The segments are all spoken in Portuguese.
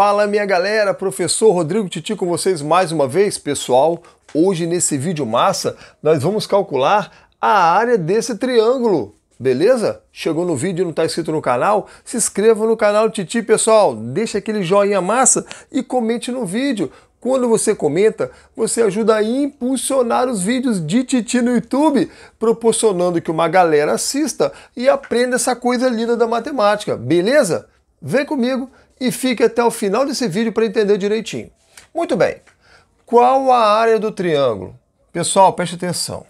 Fala minha galera, professor Rodrigo Titi com vocês mais uma vez, pessoal. Hoje nesse vídeo massa, nós vamos calcular a área desse triângulo. Beleza? Chegou no vídeo e não está inscrito no canal? Se inscreva no canal Titi, pessoal. Deixa aquele joinha massa e comente no vídeo. Quando você comenta, você ajuda a impulsionar os vídeos de Titi no YouTube, proporcionando que uma galera assista e aprenda essa coisa linda da matemática, beleza? Vem comigo e fique até o final desse vídeo para entender direitinho. Muito bem, qual a área do triângulo? Pessoal, preste atenção.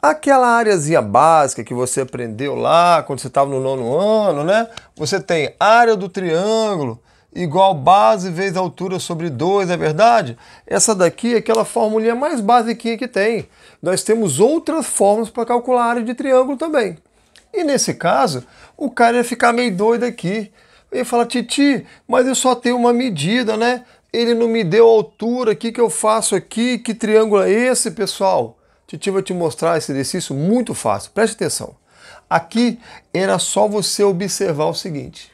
Aquela áreazinha básica que você aprendeu lá quando você estava no nono ano, né? Você tem área do triângulo igual base vezes altura sobre 2, é verdade? Essa daqui é aquela formulinha mais basiquinha que tem. Nós temos outras formas para calcular a área de triângulo também. E nesse caso, o cara ia ficar meio doido aqui, eu ia falar, Titi, mas eu só tenho uma medida, né? Ele não me deu altura, o que, que eu faço aqui? Que triângulo é esse, pessoal? Titi vai te mostrar esse exercício muito fácil, preste atenção. Aqui era só você observar o seguinte: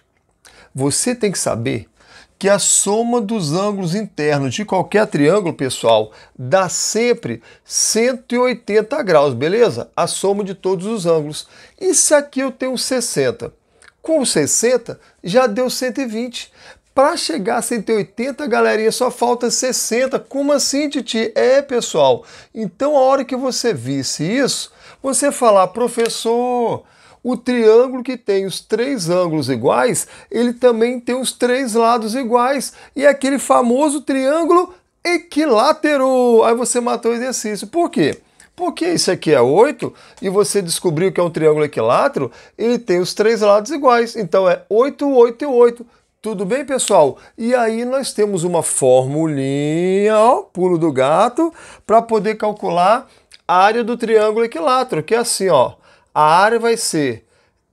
você tem que saber que a soma dos ângulos internos de qualquer triângulo, pessoal, dá sempre 180 graus, beleza? A soma de todos os ângulos. E se aqui eu tenho 60? Com 60 já deu 120. Para chegar a 180, galerinha, só falta 60. Como assim, Titi? É, pessoal. Então, a hora que você visse isso, você falar, professor, o triângulo que tem os três ângulos iguais, ele também tem os três lados iguais. E é aquele famoso triângulo equilátero. Aí você matou o exercício. Por quê? Porque isso aqui é 8 e você descobriu que é um triângulo equilátero, ele tem os três lados iguais. Então é 8, 8 e 8. Tudo bem, pessoal? E aí nós temos uma formulinha, ó, pulo do gato, para poder calcular a área do triângulo equilátero, que é assim, ó. A área vai ser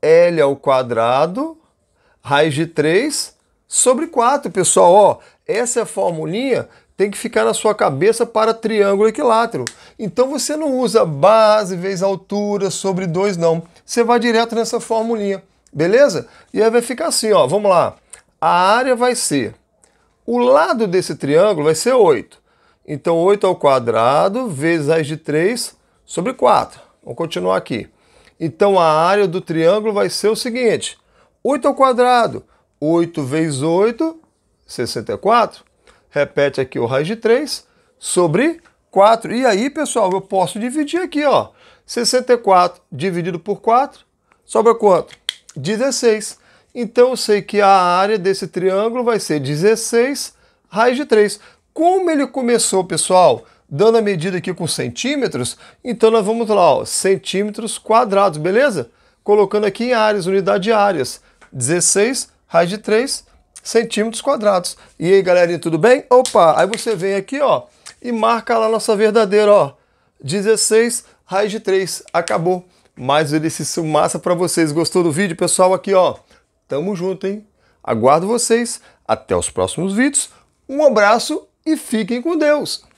L ao quadrado, raiz de 3 sobre 4, pessoal, ó. Essa é a formulinha tem que ficar na sua cabeça para triângulo equilátero. Então você não usa base vezes altura sobre 2, não. Você vai direto nessa formulinha, beleza? E aí vai ficar assim, ó, vamos lá. A área vai ser, o lado desse triângulo vai ser 8. Então 8 ao quadrado vezes raiz de 3 sobre 4. Vamos continuar aqui. Então a área do triângulo vai ser o seguinte, 8 ao quadrado, 8 vezes 8, 64 repete aqui o raiz de 3 sobre 4. E aí, pessoal, eu posso dividir aqui, ó. 64 dividido por 4 sobra quanto? 16. Então, eu sei que a área desse triângulo vai ser 16 raiz de 3. Como ele começou, pessoal? Dando a medida aqui com centímetros, então nós vamos lá, ó, centímetros quadrados, beleza? Colocando aqui em áreas, unidade de áreas. 16 raiz de 3 centímetros quadrados. E aí, galerinha, tudo bem? Opa! Aí você vem aqui, ó, e marca lá a nossa verdadeira, ó, 16 raiz de 3. Acabou. Mais um exercício massa para vocês. Gostou do vídeo, pessoal? Aqui, ó, tamo junto, hein? Aguardo vocês. Até os próximos vídeos. Um abraço e fiquem com Deus!